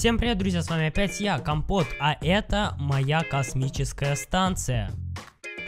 Всем привет, друзья, с вами опять я, Компот, а это моя космическая станция.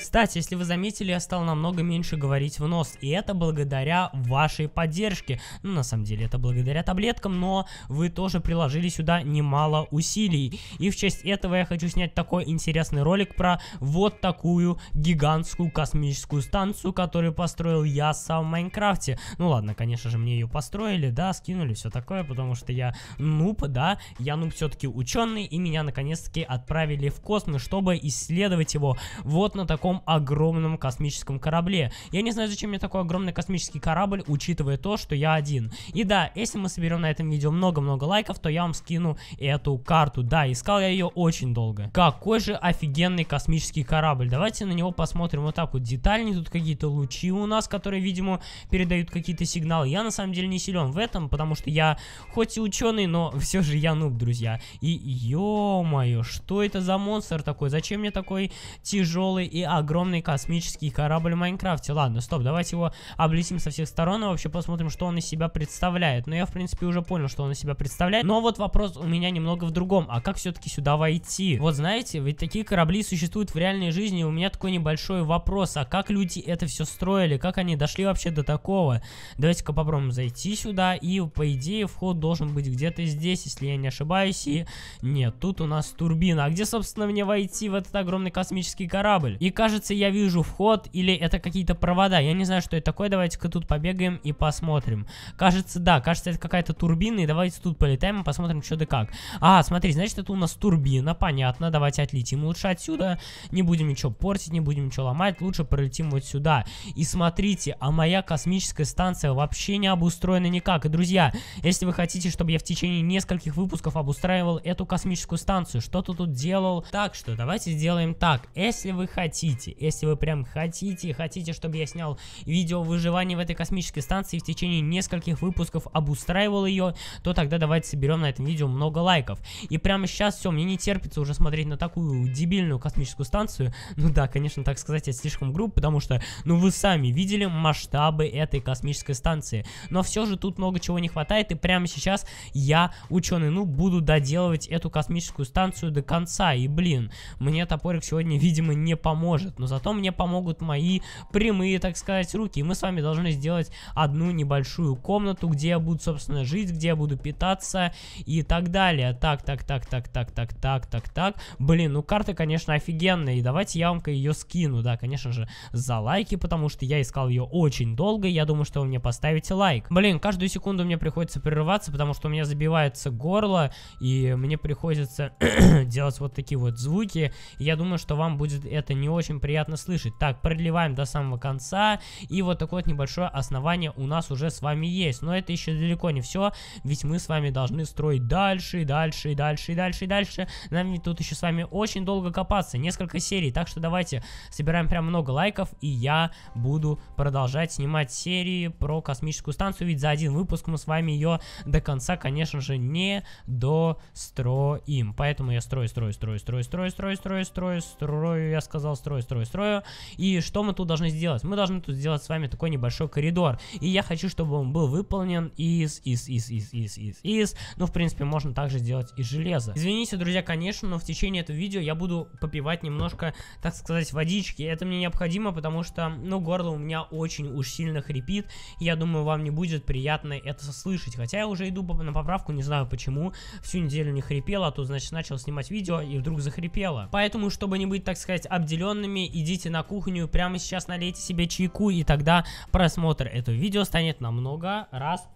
Кстати, если вы заметили, я стал намного меньше говорить в нос, и это благодаря вашей поддержке. Ну, на самом деле, это благодаря таблеткам, но вы тоже приложили сюда немало усилий. И в честь этого я хочу снять такой интересный ролик про вот такую гигантскую космическую станцию, которую построил я сам в Майнкрафте. Ну ладно, конечно же, мне ее построили, да, скинули, все такое, потому что я нуб, да, я нуб все-таки ученый, и меня наконец-таки отправили в космос, чтобы исследовать его вот на таком таком огромном космическом корабле. Я не знаю, зачем мне такой огромный космический корабль, учитывая то, что я один. И да, если мы соберем на этом видео много-много лайков, то я вам скину эту карту. Да, искал я ее очень долго. Какой же офигенный космический корабль. Давайте на него посмотрим вот так вот детальнее. Тут какие-то лучи у нас, которые, видимо, передают какие-то сигналы. Я на самом деле не силен в этом, потому что я хоть и ученый, но все же я нуб, друзья. И ё-моё, что это за монстр такой? Зачем мне такой тяжелый и огромный? огромный космический корабль в Майнкрафте. Ладно, стоп, давайте его облетим со всех сторон и вообще посмотрим, что он из себя представляет. Но я, в принципе, уже понял, что он из себя представляет. Но вот вопрос у меня немного в другом. А как все-таки сюда войти? Вот знаете, ведь такие корабли существуют в реальной жизни. И у меня такой небольшой вопрос. А как люди это все строили? Как они дошли вообще до такого? Давайте-ка попробуем зайти сюда. И, по идее, вход должен быть где-то здесь, если я не ошибаюсь. И нет, тут у нас турбина. А где, собственно, мне войти в этот огромный космический корабль? И как кажется, я вижу вход, или это какие-то провода. Я не знаю, что это такое. Давайте-ка тут побегаем и посмотрим. Кажется, да, кажется, это какая-то турбина. И давайте тут полетаем и посмотрим, что да как. А, смотри, значит, это у нас турбина. Понятно, давайте отлетим лучше отсюда. Не будем ничего портить, не будем ничего ломать. Лучше пролетим вот сюда. И смотрите, а моя космическая станция вообще не обустроена никак. И, друзья, если вы хотите, чтобы я в течение нескольких выпусков обустраивал эту космическую станцию, что-то тут делал. Так что давайте сделаем так. Если вы хотите хотите, если вы прям хотите, хотите, чтобы я снял видео выживания в этой космической станции в течение нескольких выпусков обустраивал ее, то тогда давайте соберем на этом видео много лайков. И прямо сейчас все, мне не терпится уже смотреть на такую дебильную космическую станцию. Ну да, конечно, так сказать, я слишком груб потому что, ну вы сами видели масштабы этой космической станции. Но все же тут много чего не хватает, и прямо сейчас я, ученый, ну, буду доделывать эту космическую станцию до конца. И, блин, мне топорик сегодня, видимо, не поможет поможет, но зато мне помогут мои прямые, так сказать, руки. И мы с вами должны сделать одну небольшую комнату, где я буду, собственно, жить, где я буду питаться и так далее. Так, так, так, так, так, так, так, так, так. Блин, ну карта, конечно, офигенная. И давайте я вам ее скину, да, конечно же, за лайки, потому что я искал ее очень долго. И я думаю, что вы мне поставите лайк. Блин, каждую секунду мне приходится прерываться, потому что у меня забивается горло, и мне приходится делать вот такие вот звуки. И я думаю, что вам будет это не очень очень приятно слышать. Так, продлеваем до самого конца. И вот такое вот небольшое основание у нас уже с вами есть. Но это еще далеко не все, ведь мы с вами должны строить дальше, и дальше, и дальше, и дальше, и дальше. Нам тут еще с вами очень долго копаться, несколько серий. Так что давайте собираем прям много лайков, и я буду продолжать снимать серии про космическую станцию. Ведь за один выпуск мы с вами ее до конца, конечно же, не достроим. Поэтому я строю, строю, строю, строю, строю, строю, строю, строю, строю, строю, я сказал строю строю, строю, строю. И что мы тут должны сделать? Мы должны тут сделать с вами такой небольшой коридор. И я хочу, чтобы он был выполнен из, из, из, из, из, из, из. Ну, в принципе, можно также сделать из железа. Извините, друзья, конечно, но в течение этого видео я буду попивать немножко, так сказать, водички. Это мне необходимо, потому что, ну, горло у меня очень уж сильно хрипит. Я думаю, вам не будет приятно это слышать. Хотя я уже иду на поправку, не знаю почему. Всю неделю не хрипела, а тут, значит, начал снимать видео и вдруг захрипела. Поэтому, чтобы не быть, так сказать, обделенными, голодными, идите на кухню, прямо сейчас налейте себе чайку, и тогда просмотр этого видео станет намного раз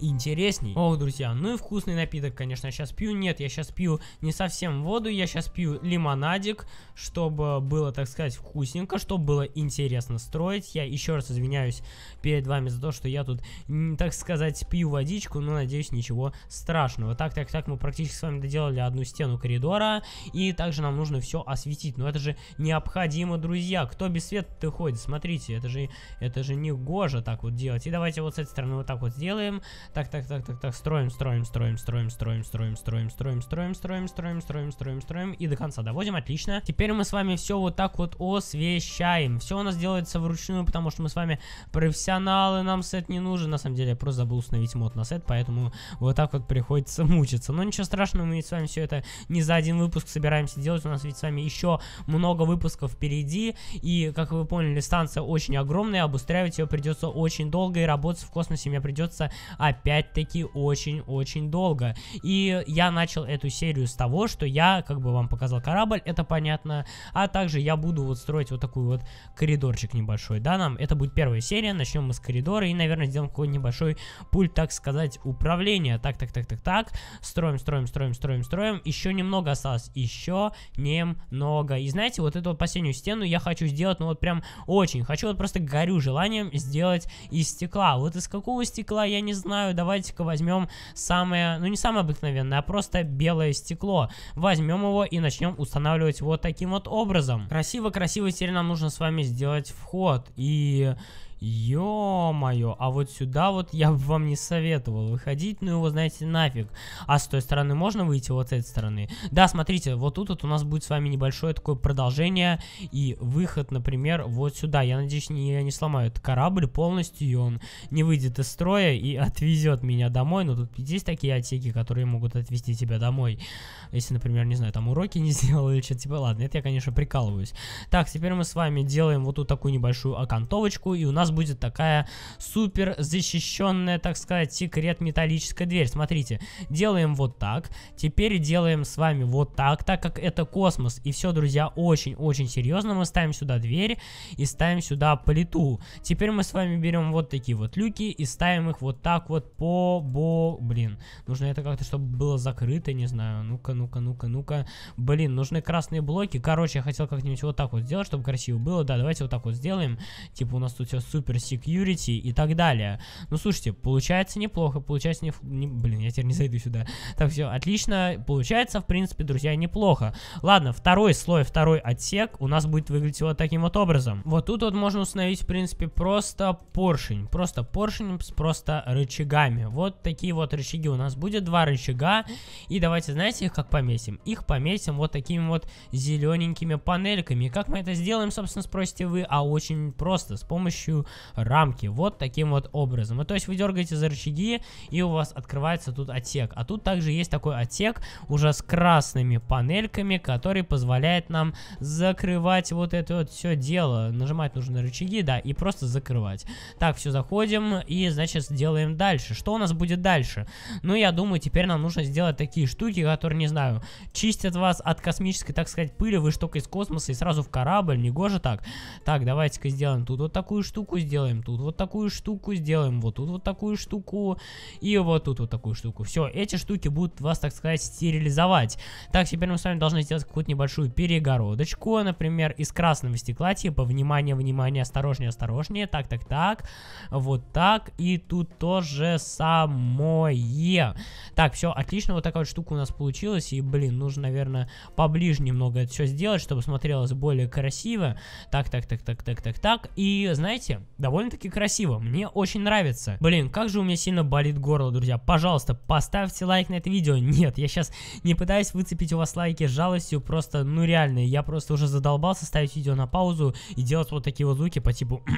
интересней. Ох, друзья, ну и вкусный напиток, конечно, я сейчас пью. Нет, я сейчас пью не совсем воду, я сейчас пью лимонадик, чтобы было, так сказать, вкусненько, чтобы было интересно строить. Я еще раз извиняюсь перед вами за то, что я тут, так сказать, пью водичку, но, надеюсь, ничего страшного. Так, так, так, мы практически с вами доделали одну стену коридора, и также нам нужно все осветить. Но это же необходимо, друзья. Кто без света-то ходит? Смотрите, это же, это же не гоже так вот делать. И давайте вот с этой стороны вот так вот сделаем. Так, так, так, так, так, строим, строим, строим, строим, строим, строим, строим, строим, строим, строим, строим, строим, строим, строим. И до конца доводим, отлично. Теперь мы с вами все вот так вот освещаем. Все у нас делается вручную, потому что мы с вами профессионалы, нам сет не нужен. На самом деле, я просто забыл установить мод на сет, поэтому вот так вот приходится мучиться. Но ничего страшного, мы ведь с вами все это не за один выпуск собираемся делать. У нас ведь с вами еще много выпусков впереди. И, как вы поняли, станция очень огромная, обустраивать ее придется очень долго, и работать в космосе мне придется опять-таки очень-очень долго. И я начал эту серию с того, что я как бы вам показал корабль, это понятно, а также я буду вот строить вот такой вот коридорчик небольшой, да, нам это будет первая серия, начнем мы с коридора и, наверное, сделаем какой нибудь небольшой пульт, так сказать, управления, так, так, так, так, так, строим, строим, строим, строим, строим, еще немного осталось, еще немного, и знаете, вот эту вот последнюю стену я хочу сделать, ну вот прям очень, хочу, вот просто горю желанием сделать из стекла, вот из какого стекла, я не знаю, знаю, давайте-ка возьмем самое, ну не самое обыкновенное, а просто белое стекло. Возьмем его и начнем устанавливать вот таким вот образом. Красиво-красиво теперь нам нужно с вами сделать вход. И Ё-моё, а вот сюда вот я бы вам не советовал выходить, ну его, знаете, нафиг. А с той стороны можно выйти, вот с этой стороны? Да, смотрите, вот тут вот у нас будет с вами небольшое такое продолжение и выход, например, вот сюда. Я надеюсь, не, я не сломаю этот корабль полностью, и он не выйдет из строя и отвезет меня домой. Но тут есть такие отсеки, которые могут отвезти тебя домой. Если, например, не знаю, там уроки не сделал или что-то типа. Ладно, это я, конечно, прикалываюсь. Так, теперь мы с вами делаем вот тут такую небольшую окантовочку, и у нас будет такая супер защищенная, так сказать, секрет металлическая дверь. Смотрите, делаем вот так. Теперь делаем с вами вот так, так как это космос. И все, друзья, очень-очень серьезно. Мы ставим сюда дверь и ставим сюда плиту. Теперь мы с вами берем вот такие вот люки и ставим их вот так вот по... бо... Блин, нужно это как-то, чтобы было закрыто, не знаю. Ну-ка, ну-ка, ну-ка, ну-ка. Блин, нужны красные блоки. Короче, я хотел как-нибудь вот так вот сделать, чтобы красиво было. Да, давайте вот так вот сделаем. Типа у нас тут все супер супер секьюрити и так далее. Ну, слушайте, получается неплохо, получается не... не... Блин, я теперь не зайду сюда. Так, все, отлично. Получается, в принципе, друзья, неплохо. Ладно, второй слой, второй отсек у нас будет выглядеть вот таким вот образом. Вот тут вот можно установить, в принципе, просто поршень. Просто поршень с просто рычагами. Вот такие вот рычаги у нас будет. Два рычага. И давайте, знаете, их как помесим? Их помесим вот такими вот зелененькими панельками. Как мы это сделаем, собственно, спросите вы? А очень просто. С помощью рамки. Вот таким вот образом. И ну, то есть вы дергаете за рычаги, и у вас открывается тут отсек. А тут также есть такой отсек уже с красными панельками, который позволяет нам закрывать вот это вот все дело. Нажимать нужно рычаги, да, и просто закрывать. Так, все, заходим и, значит, делаем дальше. Что у нас будет дальше? Ну, я думаю, теперь нам нужно сделать такие штуки, которые, не знаю, чистят вас от космической, так сказать, пыли. Вы штука из космоса и сразу в корабль. не Негоже так. Так, давайте-ка сделаем тут вот такую штуку штуку сделаем, тут вот такую штуку сделаем, вот тут вот такую штуку и вот тут вот такую штуку. Все, эти штуки будут вас, так сказать, стерилизовать. Так, теперь мы с вами должны сделать какую-то небольшую перегородочку, например, из красного стекла, типа, внимание, внимание, осторожнее, осторожнее, так, так, так, вот так, и тут то же самое. Так, все, отлично, вот такая вот штука у нас получилась, и, блин, нужно, наверное, поближе немного это все сделать, чтобы смотрелось более красиво. Так, так, так, так, так, так, так, и, знаете... Довольно-таки красиво, мне очень нравится. Блин, как же у меня сильно болит горло, друзья. Пожалуйста, поставьте лайк на это видео. Нет, я сейчас не пытаюсь выцепить у вас лайки жалостью, просто, ну реально, я просто уже задолбался ставить видео на паузу и делать вот такие вот звуки по типу...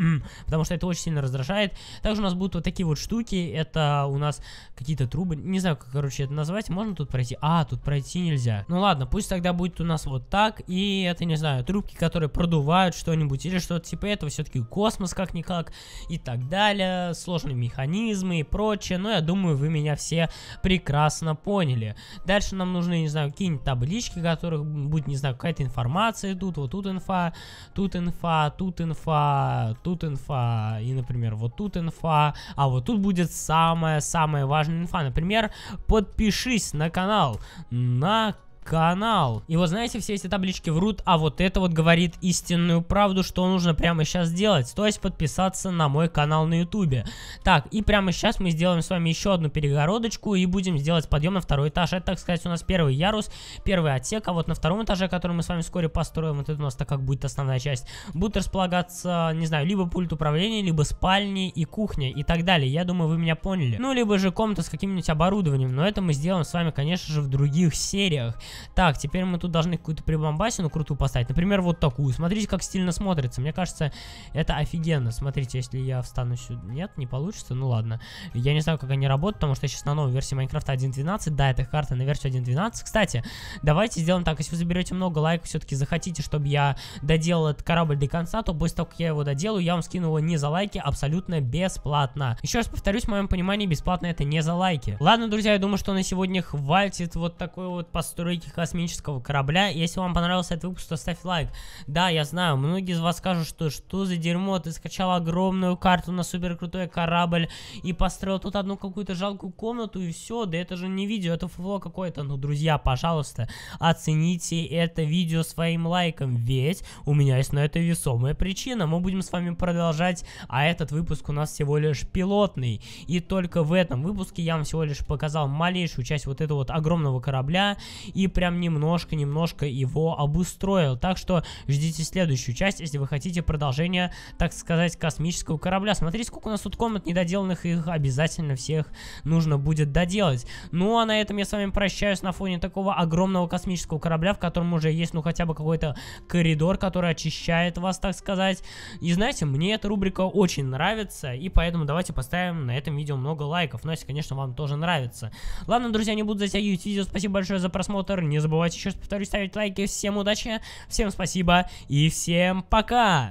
М-м-м. потому что это очень сильно раздражает. Также у нас будут вот такие вот штуки, это у нас какие-то трубы, не знаю, как, короче, это назвать, можно тут пройти? А, тут пройти нельзя. Ну ладно, пусть тогда будет у нас вот так, и это, не знаю, трубки, которые продувают что-нибудь, или что-то типа этого, все-таки космос как-никак, и так далее, сложные механизмы и прочее, но я думаю, вы меня все прекрасно поняли. Дальше нам нужны, не знаю, какие-нибудь таблички, которых будет, не знаю, какая-то информация тут, вот тут инфа, тут инфа, тут инфа, тут тут инфа, и, например, вот тут инфа, а вот тут будет самая-самая важная инфа. Например, подпишись на канал, на канал. И вот знаете, все эти таблички врут, а вот это вот говорит истинную правду, что нужно прямо сейчас делать, то есть подписаться на мой канал на ютубе. Так, и прямо сейчас мы сделаем с вами еще одну перегородочку и будем сделать подъем на второй этаж. Это, так сказать, у нас первый ярус, первый отсек, а вот на втором этаже, который мы с вами вскоре построим, вот это у нас так как будет основная часть, Будет располагаться, не знаю, либо пульт управления, либо спальни и кухня и так далее. Я думаю, вы меня поняли. Ну, либо же комната с каким-нибудь оборудованием, но это мы сделаем с вами, конечно же, в других сериях. Так, теперь мы тут должны какую-то прибамбасину крутую поставить. Например, вот такую. Смотрите, как стильно смотрится. Мне кажется, это офигенно. Смотрите, если я встану сюда... Нет, не получится. Ну ладно. Я не знаю, как они работают, потому что сейчас на новой версии Майнкрафта 1.12. Да, это карта на версии 1.12. Кстати, давайте сделаем так. Если вы заберете много лайков, все-таки захотите, чтобы я доделал этот корабль до конца, то после того, как я его доделаю, я вам скину его не за лайки, абсолютно бесплатно. Еще раз повторюсь, в моем понимании, бесплатно это не за лайки. Ладно, друзья, я думаю, что на сегодня хватит вот такой вот постройки «Подвиги космического корабля». Если вам понравился этот выпуск, то ставь лайк. Да, я знаю, многие из вас скажут, что что за дерьмо, ты скачал огромную карту на суперкрутой корабль и построил тут одну какую-то жалкую комнату и все, да это же не видео, это фуфло какое-то. Ну, друзья, пожалуйста, оцените это видео своим лайком, ведь у меня есть на это весомая причина. Мы будем с вами продолжать, а этот выпуск у нас всего лишь пилотный. И только в этом выпуске я вам всего лишь показал малейшую часть вот этого вот огромного корабля и прям немножко-немножко его обустроил. Так что ждите следующую часть, если вы хотите продолжение, так сказать, космического корабля. Смотрите, сколько у нас тут комнат недоделанных, их обязательно всех нужно будет доделать. Ну а на этом я с вами прощаюсь на фоне такого огромного космического корабля, в котором уже есть, ну, хотя бы какой-то коридор, который очищает вас, так сказать. И знаете, мне эта рубрика очень нравится, и поэтому давайте поставим на этом видео много лайков. Ну, если, конечно, вам тоже нравится. Ладно, друзья, не буду затягивать видео. Спасибо большое за просмотр. Не забывайте еще раз повторюсь ставить лайки. Всем удачи, всем спасибо и всем пока!